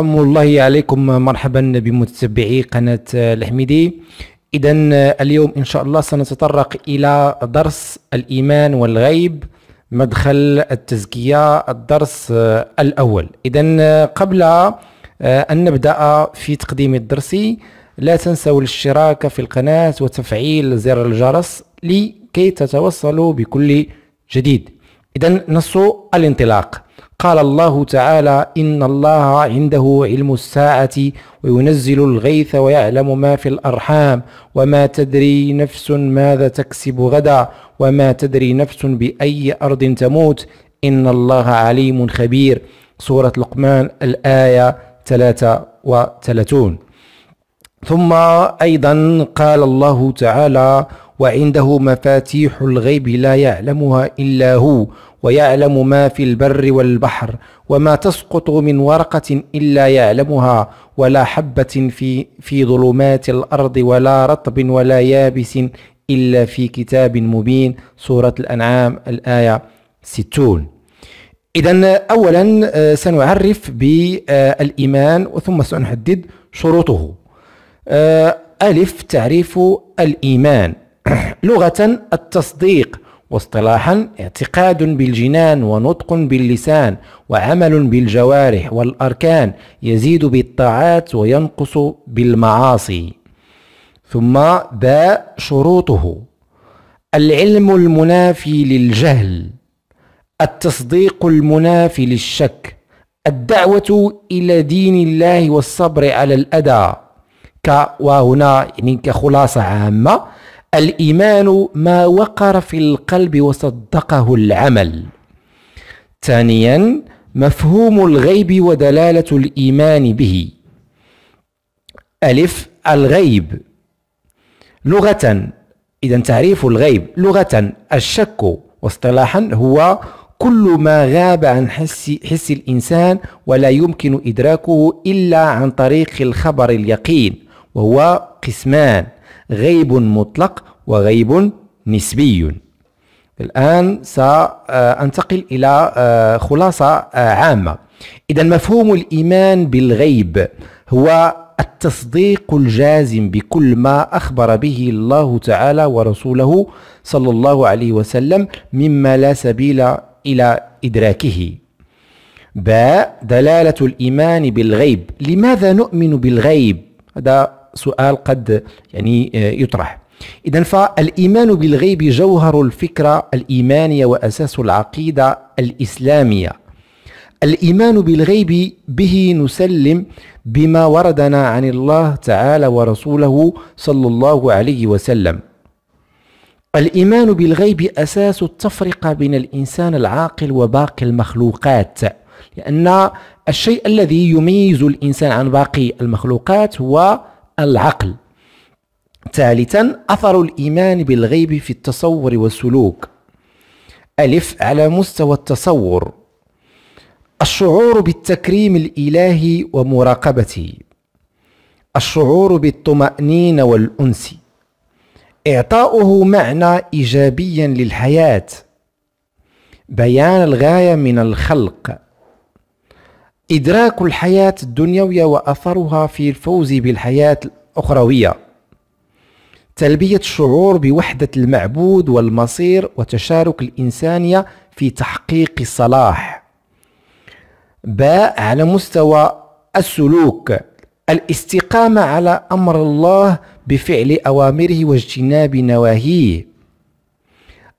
أم الله عليكم مرحبا بمتابعي قناة آه، الحميدي إذا آه، اليوم إن شاء الله سنتطرق إلى درس الإيمان والغيب مدخل التزكية الدرس آه، الأول إذا قبل أن نبدأ في تقديم الدرس لا تنسوا الاشتراك في القناة وتفعيل زر الجرس لكي تتوصلوا بكل جديد إذا نص الانطلاق قال الله تعالى إن الله عنده علم الساعة وينزل الغيث ويعلم ما في الأرحام وما تدري نفس ماذا تكسب غدا وما تدري نفس بأي أرض تموت إن الله عليم خبير سورة لقمان الآية 33 ثم أيضا قال الله تعالى وعنده مفاتيح الغيب لا يعلمها إلا هو ويعلم ما في البر والبحر وما تسقط من ورقة إلا يعلمها ولا حبة في, في ظلمات الأرض ولا رطب ولا يابس إلا في كتاب مبين سورة الأنعام الآية 60 إذا أولا آه، سنعرف بالإيمان وثم سنحدد شروطه آه، ألف تعريف الإيمان لغة التصديق واصطلاحا اعتقاد بالجنان ونطق باللسان وعمل بالجوارح والأركان يزيد بالطاعات وينقص بالمعاصي ثم باء شروطه العلم المنافي للجهل التصديق المنافي للشك الدعوة إلى دين الله والصبر على الأذى ك وهنا يعني كخلاصة عامة الإيمان ما وقر في القلب وصدقه العمل ثانيا مفهوم الغيب ودلالة الإيمان به ألف الغيب لغة إذا تعريف الغيب لغة الشك واصطلاحا هو كل ما غاب عن حس, حس الإنسان ولا يمكن إدراكه إلا عن طريق الخبر اليقين وهو قسمان غيب مطلق وغيب نسبي الآن سأنتقل إلى آه، خلاصة آه، عامة إذا مفهوم الإيمان بالغيب هو التصديق الجازم بكل ما أخبر به الله تعالى ورسوله صلى الله عليه وسلم مما لا سبيل إلى إدراكه باء دلالة الإيمان بالغيب لماذا نؤمن بالغيب؟ هذا سؤال قد يعني آه، يطرح إذا فالإيمان بالغيب جوهر الفكرة الإيمانية وأساس العقيدة الإسلامية الإيمان بالغيب به نسلم بما وردنا عن الله تعالى ورسوله صلى الله عليه وسلم الإيمان بالغيب أساس التفرقة بين الإنسان العاقل وباقي المخلوقات لأن الشيء الذي يميز الإنسان عن باقي المخلوقات هو العقل ثالثا أثر الإيمان بالغيب في التصور والسلوك ألف على مستوى التصور الشعور بالتكريم الإلهي ومراقبته الشعور بالطمأنينة والأنس إعطاؤه معنى إيجابيا للحياة بيان الغاية من الخلق إدراك الحياة الدنيوية وأثرها في الفوز بالحياة الأخروية تلبية الشعور بوحدة المعبود والمصير وتشارك الإنسانية في تحقيق الصلاح باء على مستوى السلوك الاستقامة على أمر الله بفعل أوامره واجتناب نواهيه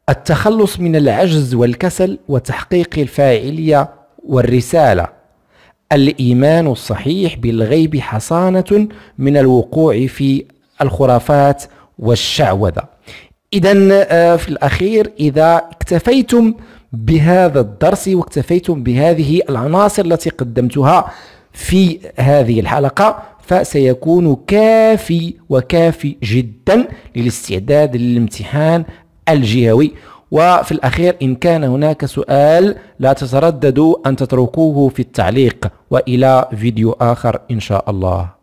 التخلص من العجز والكسل وتحقيق الفاعلية والرسالة الإيمان الصحيح بالغيب حصانة من الوقوع في الخرافات والشعوذة إذا آه، في الأخير إذا اكتفيتم بهذا الدرس واكتفيتم بهذه العناصر التي قدمتها في هذه الحلقة فسيكون كافي وكافي جدا للاستعداد للامتحان الجهوي وفي الأخير إن كان هناك سؤال لا تترددوا أن تتركوه في التعليق وإلى فيديو آخر إن شاء الله